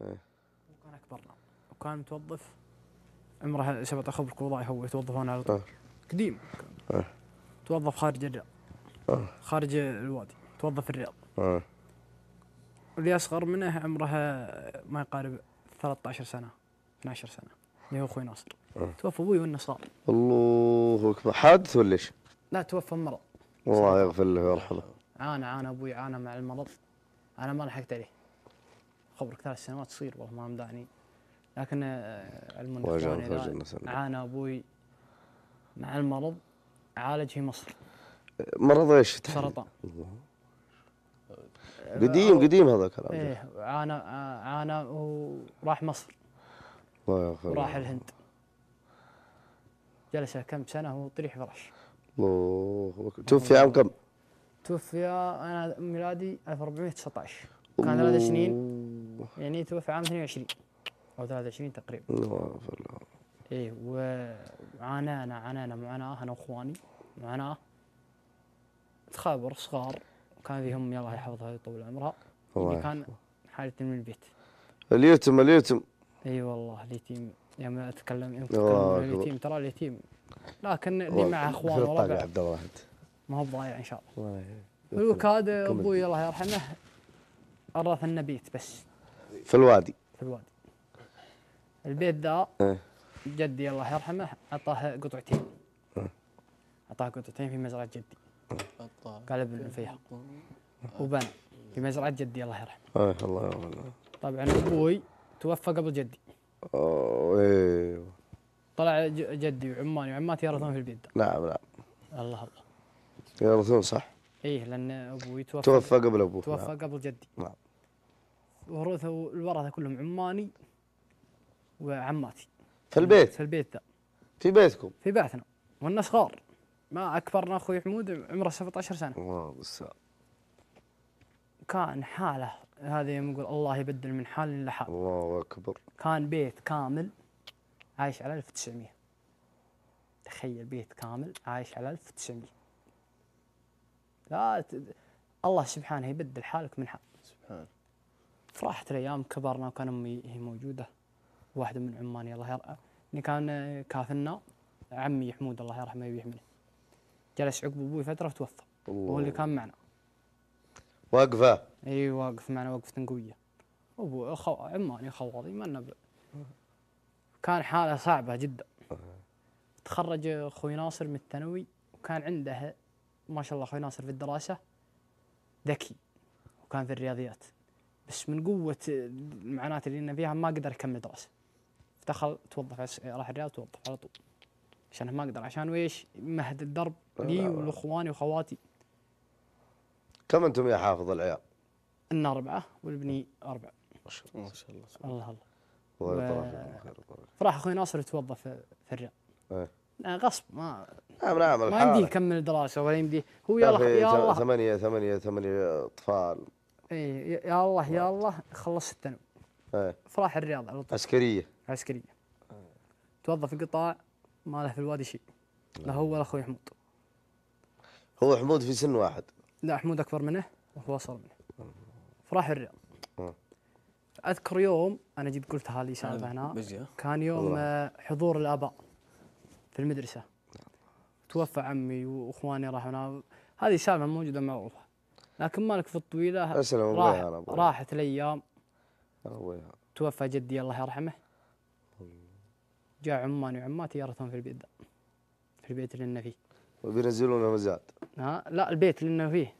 ايه وكان اكبرنا وكان متوظف عمره سبعة خبرك والله هو يتوظفون على طول إيه. قديم إيه. توظف خارج الرياض اه خارج الوادي توظف الرياض اه اصغر منه عمره ما يقارب 13 سنه 12 سنه اللي هو اخوي ناصر أه. توفى ابوي وانه صار الله اكبر حادث ولا ايش؟ لا توفى مرض الله يغفر له ويرحمه عانى عانى ابوي عانى مع المرض انا ما لحقت عليه خبرك ثلاث سنوات تصير والله ما مداني لكن آه، المنفعون عانى ابوي مع المرض عالج في مصر مرض ايش؟ سرطان آه، قديم قديم هذا الكلام ايه عانى آه، عانى وراح مصر الله يغفر وراح الهند جلس كم سنه وهو طريح فراش الله توفي عام كم؟ توفي انا ميلادي 1419 كان ثلاث سنين يعني توفى عام 22 او 23 تقريبا الله الله اي وعانانا عانانا معاناه انا واخواني معاناه تخابر صغار وكان فيهم يلا يحفظها ويطول عمرها اللي كان حالتي من البيت اليتم اليتم اي أيوة والله اليتيم يوم يعني اتكلم يوم تتكلم اليتيم ترى اليتيم لكن اللي معه اخوان وربع طيب، عبد الله انت ما هو ضايع ان شاء الله الوكاد ابوي الله يرحمه ارث بيت بس في الوادي في الوادي البيت ذا إيه. جدي الله يرحمه اعطاه قطعتين إيه. اعطاه قطعتين في مزرعه جدي قال ابن فيها وبنى في مزرعه جدي الله يرحمه إيه، الله يرحمه طبعا ابوي توفى قبل جدي ايوه طلع جدي وعماني وعماتي يرثون في البيت نعم نعم الله الله يرثون صح ايه لان ابوي توفى توفى قبل ابوه توفى نعم. قبل جدي نعم ورثه الورثه كلهم عماني وعماتي في البيت في البيت ذا في بيتكم في بيتنا والناس صغار ما اكبرنا اخوي حمود عمره 17 سنه الله بالسلام كان حاله هذا يوم يقول الله يبدل من حال لحال الله اكبر كان بيت كامل عايش على 1900 تخيل بيت كامل عايش على 1900 لا ت... الله سبحانه يبدل حالك من حال سبحانه فراحت الايام كبرنا وكان امي هي موجوده واحده من عماني الله يرحمه اللي يعني كان كافلنا عمي حمود الله يرحمه يحميه جلس عقب ابوي فتره وتوفى هو اللي كان معنا واقفه اي واقف معنا وقفه قويه ابو أخو عماني خوالي ما نب... كان حاله صعبه جدا تخرج اخوي ناصر من الثانوي وكان عنده ما شاء الله اخوي ناصر في الدراسه ذكي وكان في الرياضيات بس من قوه المعاناه اللي لنا فيها ما قدر اكمل دراسه دخل توظف راح الرياض توظف على طول عشان ما اقدر عشان ويش مهد الدرب لي ولاخواني وخواتي كم انتم يا حافظ العيال؟ ان اربعه والبني اربع ما شاء الله ما شاء الله الله الله الله خير فراح اخوي ناصر يتوظف في الرياض ايه غصب ما نعم نعم ما يمديه يكمل دراسه ولا يمديه هو يا الله ثمانية ثمانية ثمانية اطفال اي يا الله يا الله خلصت الثانوي ايه فراح الرياض على طول عسكريه عسكريه توظف قطاع ما له في الوادي شيء لا هو ولا اخوي حمود هو حمود في سن واحد لا حمود اكبر منه وهو اصغر منه فراح الرياض اذكر يوم انا جيت قلتها لي سالفه هنا كان يوم آه، حضور الاباء في المدرسه توفى عمي واخواني راحوا هذه سالفه موجوده معروفه لكن مالك في الطويله اسلم راح راحت الايام توفى جدي الله يرحمه جاء عماني وعماتي يرثون في البيت ده. في البيت اللي لنا فيه وبينزلون مزاد ها لا البيت اللي لنا فيه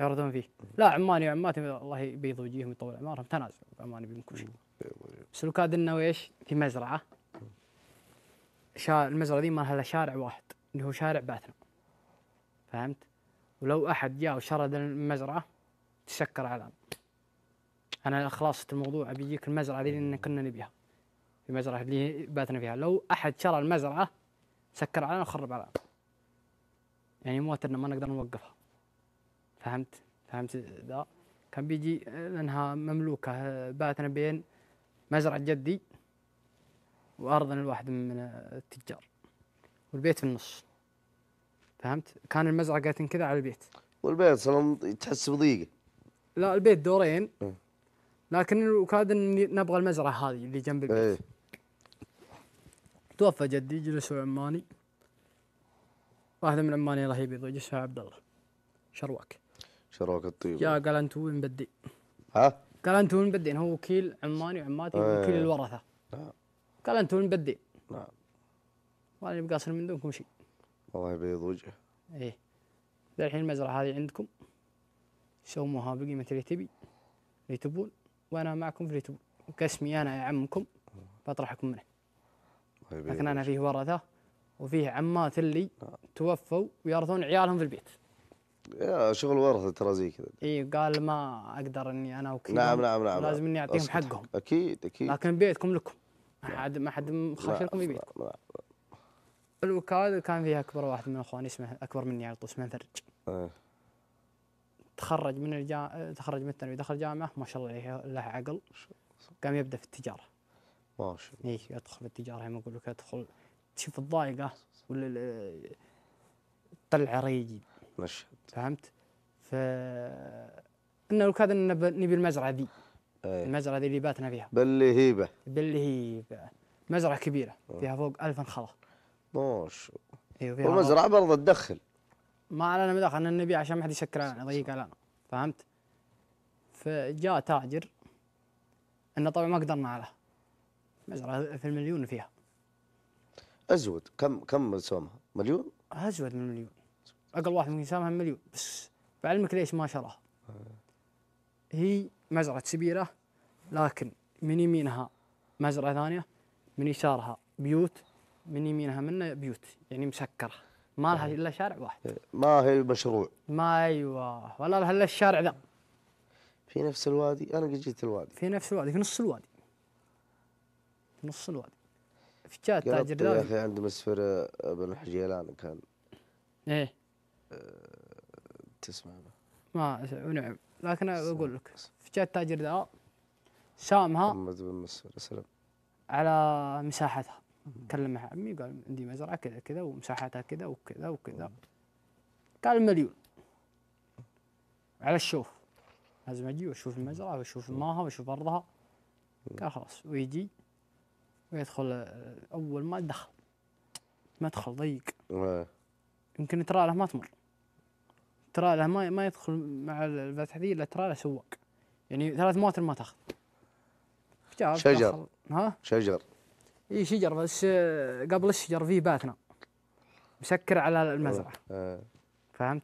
يرثون فيه لا عماني وعماتي الله يبيض وجيههم ويطول اعمارهم تنازل عماني بهم كل شيء بس لو انه ايش في مزرعه شا المزرعه دي ما لها شارع واحد اللي هو شارع باثنا فهمت؟ ولو احد جاء وشرد المزرعه تسكر على انا خلاصة الموضوع بيجيك المزرعه اللي كنا نبيها في مزرعه اللي باتنا فيها لو احد شرى المزرعه سكر علينا وخرب علينا يعني موترنا ما نقدر نوقفها فهمت فهمت ذا كان بيجي لانها مملوكه باتنا بين مزرعه جدي وارضنا الواحد من التجار والبيت في النص فهمت كان المزرعه كذا على البيت والبيت اصلا تحس بضيقه لا البيت دورين إيه. لكن وكاد نبغى المزرعه هذه اللي جنب البيت ايه. توفى جدي جلسوا عماني واحد من عماني رهيب يبيض اسمها عبد الله شرواك شرواك الطيب يا قال انتم وين بدي ها قال انتم وين بدين هو وكيل عماني وعماتي ايه. وكيل الورثه نعم قال انتم وين بدين نعم وانا بقاصر من دونكم شيء الله يبيض وجهه ايه الحين المزرعة هذه عندكم سوموها بقيمة اللي تبي اللي تبون وأنا معكم في اللي تبون وكاسمي أنا يا عمكم بطرحكم منه لكن أنا فيه ورثة وفيه عمات اللي آه. توفوا ويرثون عيالهم في البيت يا شغل ورثة ترى زي كذا اي قال ما اقدر اني انا وكذا نعم نعم نعم, نعم. لازم اني اعطيهم حقهم اكيد اكيد لكن بيتكم لكم ما حد ما حد مخاشركم بيتكم نعم. الوكاله كان فيها اكبر واحد من اخواني اسمه اكبر مني على طول اسمه فرج أيه. تخرج من الجا... تخرج من الثانوي دخل جامعه ما شاء الله عليه له عقل قام يبدا في التجاره ما شاء الله اي يدخل في التجاره ما اقول لك يدخل تشوف الضايقه ولا تطلع ريجي مشهد فهمت؟ ف انه الوكاله نبي المزرعه ذي أيه. المزرعه ذي اللي باتنا فيها باللهيبة باللهيبة مزرعه كبيره إيه. فيها فوق 1000 خلا طوش إيه، والمزرعه برضه تدخل ما علينا مداخل انا نبيع عشان ما حد يسكر علينا يضيق علينا فهمت؟ فجاء تاجر انه طبعا ما قدرنا على مزرعه في المليون فيها ازود كم كم سومها؟ مليون؟ ازود من مليون اقل واحد ممكن يسامها مليون بس بعلمك ليش ما شراها هي مزرعه سبيره لكن من يمينها مزرعه ثانيه من يسارها بيوت من يمينها منه بيوت يعني مسكره ما لها آه. الا شارع واحد إيه، ما هي المشروع ما ايوه ولا لها الا الشارع ذا في نفس الوادي انا قد جيت الوادي في نفس الوادي في نص الوادي في نص الوادي في جاء التاجر ذا يا اخي عند مسفر بن حجيلان كان ايه آه، تسمع ما نعم لكن اقول لك في جاء التاجر ذا سامها محمد بن مسفر سلام على مساحتها كلم مع عمي قال عندي مزرعه كذا كذا ومساحتها كذا وكذا وكذا قال مليون على الشوف لازم اجي واشوف المزرعه واشوف ماها واشوف ارضها قال خلاص ويجي ويدخل آه، اول ما دخل مدخل ضيق يمكن ترى له ما تمر ترى له ما ما يدخل مع الفتحه ذي الا ترى له سواق يعني ثلاث مواتر ما تاخذ شجر ها شجر اي شجر بس قبل الشجر في باثنا مسكر على المزرعه فهمت؟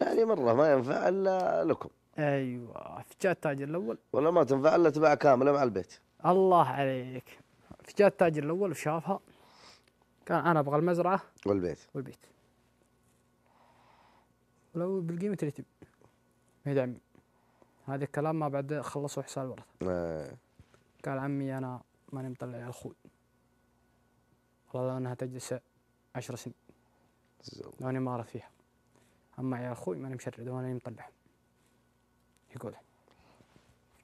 يعني مره ما ينفع الا لكم ايوه فجاء التاجر الاول ولا ما تنفع الا تباع كامله مع البيت الله عليك فجاء التاجر الاول وشافها كان انا ابغى المزرعه والبيت والبيت ولو بالقيمه اللي تبي يا عمي هذا الكلام ما بعد خلصوا حساب الورثه آه. قال عمي انا ماني مطلع على اخوي والله لو انها تجلس عشر سنين لو اني ما غلط فيها اما عيال اخوي ماني مشرد وانا مطلع يقول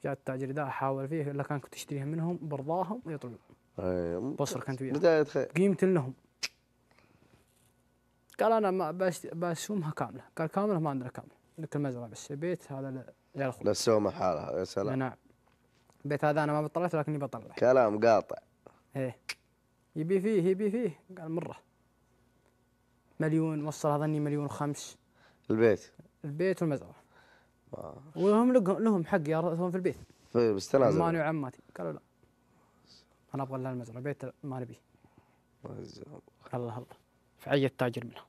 جاء التاجر ذا حاول فيه الا كان كنت اشتريها منهم برضاهم ويطلعون أيوة. بصر كنت وياه بداية خير قيمت لهم قال انا ما بس بسومها كاملة قال كاملة ما عندنا كاملة عندك المزرعة بس البيت هذا يا اخوي للسومة حالها يا سلام نعم البيت هذا انا ما بطلعت لكني بطلع كلام قاطع ايه يبي فيه يبي فيه قال مرة مليون وصل ظني مليون خمس البيت البيت والمزرعة وهم لهم حق يرثون في البيت بس تنازل عماني وعماتي قالوا لا انا ابغى لها المزرعة بيت ما نبيه الله الله في التاجر منها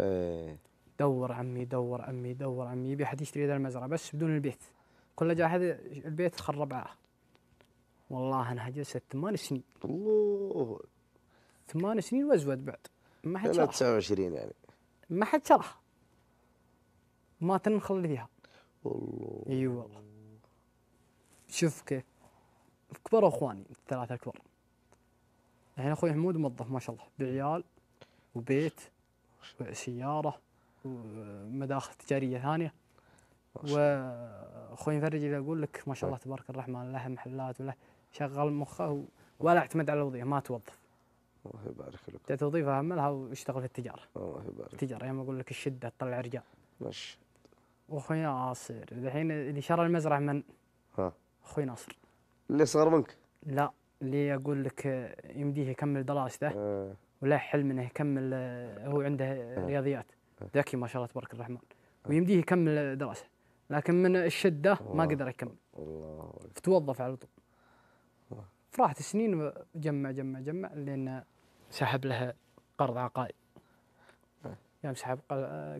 ايه دور عمي دور عمي دور عمي يبي حد يشتري ذا المزرعة بس بدون البيت كل جاء البيت خرب عاه والله انا جلست ثمان سنين الله ثمان سنين وازود بعد ما حد شرح 29 يعني ما حد شرح ما تنخل فيها والله اي والله شوف كيف كبروا اخواني الثلاثه الكبار الحين اخوي حمود موظف ما شاء الله بعيال وبيت وسياره ومداخل تجاريه ثانيه واخوي مفرج اذا اقول لك ما شاء الله تبارك الرحمن له محلات وله شغل مخه ولا اعتمد على الوظيفه ما توظف الله يبارك لك توظيفه وظيفه واشتغل في التجاره الله يبارك التجاره يوم اقول لك الشده تطلع رجال ماشي واخوي ناصر الحين اللي شرى المزرعه من؟ ها اخوي ناصر اللي اصغر منك؟ لا اللي اقول لك يمديه يكمل دراسته أه. وله حلم انه يكمل آه، هو عنده أه. رياضيات آه. ذكي ما شاء الله تبارك الرحمن آه. ويمديه يكمل دراسه لكن من الشده ما قدر يكمل الله فتوظف على طول فراحت السنين جمع جمع جمع لين سحب له قرض عقاري يوم سحب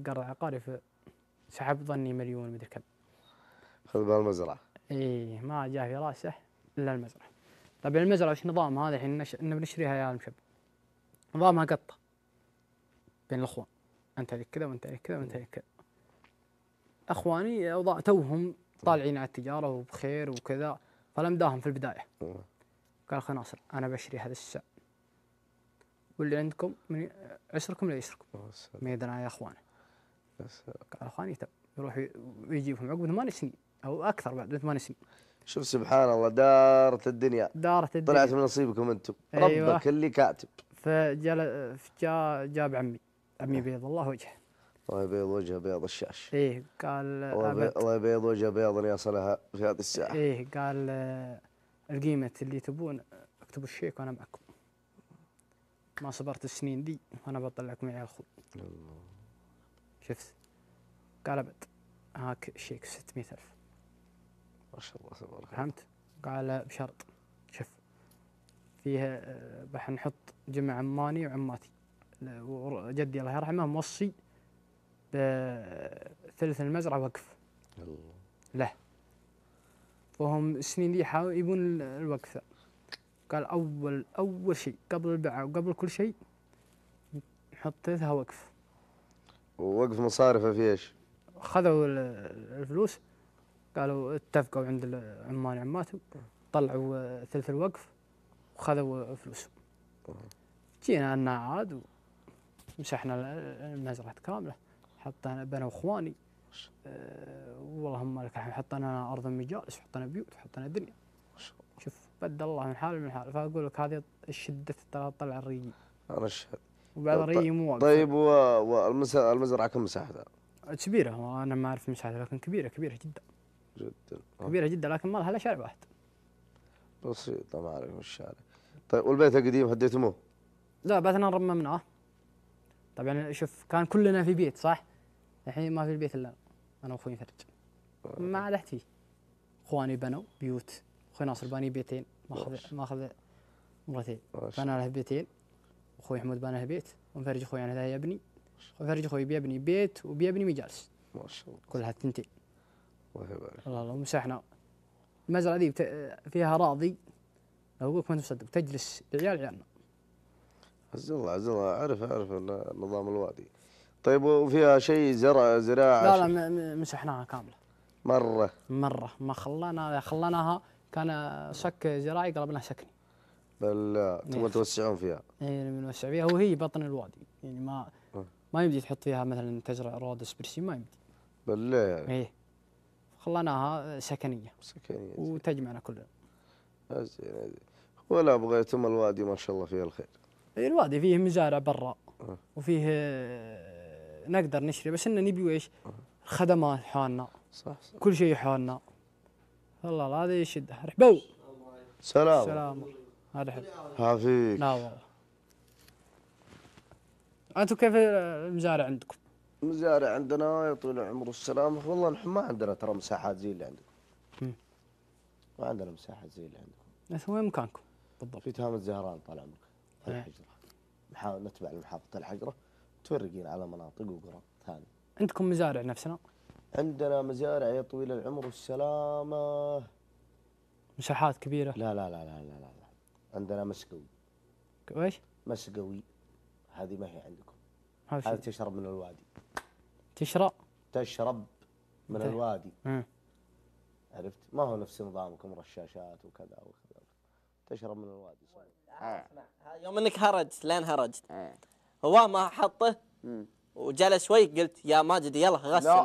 قرض عقاري في سحب ظني مليون مدري كم خذ بالمزرعة اي ما جاء في راسه الا المزرعة طيب المزرعة وش نظامها هذا الحين نش... نشتريها يا المشب نظامها قطة بين الاخوان انت لك كذا وانت لك كذا وانت لك كذا اخواني اوضاع توهم طيب. طالعين على التجارة وبخير وكذا فلم داهم في البداية طيب. قال خلنا ناصر أنا بشري هذا الساع واللي عندكم من عسركم لا يسركم ميدنا يا اخوانه قال اخواني يتب يروح يجيبهم عقب ثمان سنين او اكثر بعد ثمان سنين شوف سبحان الله دارت الدنيا دارت الدنيا طلعت من نصيبكم انتم أيوة. ربك اللي كاتب فجاء جاب عمي عمي نعم. بيض الله وجهه الله يبيض وجهه بيض الشاش ايه قال الله يبيض وجهه بيض يصلها في هذه الساعه ايه قال القيمة اللي تبون اكتبوا الشيك وانا معكم ما صبرت السنين دي وانا بطلعكم يا اخوي الله شفت قال ابد هاك الشيك 600 الف ما شاء الله تبارك فهمت قال بشرط شوف فيها راح آه، نحط جمع عماني وعماتي جدي الله يرحمه موصي بثلث المزرعه وقف الله له فهم السنين دي حاولوا يبون الوقفة قال أول أول شيء قبل البيعة وقبل كل شيء حطيتها وقف ووقف مصارفه في ايش؟ خذوا الفلوس قالوا اتفقوا عند العمال عماتهم طلعوا ثلث الوقف وخذوا فلوسهم جينا انا عاد ومسحنا المزرعة كاملة حطينا بنا واخواني أه، هم لك الحمد حطنا ارض مجالس حطنا بيوت حطنا دنيا شوف بدل الله من حال من حال فاقول لك هذه الشده ترى تطلع الريجي انا اشهد وبعد طيب، الريجي مو واقف طيب والمزرعه كم مساحتها؟ كبيره انا ما اعرف مساحتها لكن كبيره كبيره جدا جدا كبيره جدا لكن ما لها الا شارع واحد بسيطه ما اعرف الشارع طيب والبيت القديم هديتموه؟ لا بعدنا رممناه طبعا شوف كان كلنا في بيت صح؟ الحين ما في البيت الا أنا أخوي فرج ما عاد لحتي إخواني بنوا بيوت أخوي ناصر باني بيتين ماخذ ماخذ مرتين بنى له بيتين أخوي حمود بنى له بيت ومفرج أخوي أنا ذا يبني وفرج أخوي بيبني بيت وبيبني مجالس ما شاء الله كلها الثنتين الله يبارك الله اللهم المزرعة ذي فيها راضي لو لك ما تصدق تجلس العيال عيالنا عز الله عز الله أعرف أعرف نظام الوادي طيب وفيها شيء زرع زراعه لا لا مسحناها كامله مره مره ما خلانا خلناها كان شك زراعي قلبناها سكني بل تبغى إيه. توسعون فيها اي بنوسع فيها وهي بطن الوادي يعني ما آه. ما يمدي تحط فيها مثلا تزرع رودس برسي ما يمدي بالله يعني ايه خلناها سكنيه سكنيه وتجمعنا كلنا آه، زين آه، زين ولا بغيتم الوادي ما شاء الله فيه الخير إيه، الوادي فيه مزارع برا وفيه نقدر نشري بس انه نبي ايش؟ خدمات حولنا صح, صح كل شيء حولنا والله هذا يشد رحبوا سلام سلام ارحب عافيك لا والله انتم كيف المزارع عندكم؟ المزارع عندنا يا طويل العمر والسلامة والله نحن ما عندنا ترى مساحات زي اللي عندكم ما عندنا مساحات زي اللي عندكم بس وين مكانكم بالضبط؟ في تهامة الزهران طال عمرك إيه. الحجرة نحاول نتبع محافظة الحجرة تفرقين على مناطق وقرى ثانيه عندكم مزارع نفسنا عندنا مزارع يا طويل العمر والسلامه مساحات كبيره لا لا لا لا لا لا, لا. عندنا مسقوي ايش مسقوي هذه ما هي عندكم هذه تشرب من الوادي تشرب تشرب من ده. الوادي مم. عرفت ما هو نفس نظامكم رشاشات وكذا وكذا تشرب من الوادي آه. يوم انك هرجت لين هرجت آه. هو ما حطه وجلس شوي قلت يا ماجد يلا غسل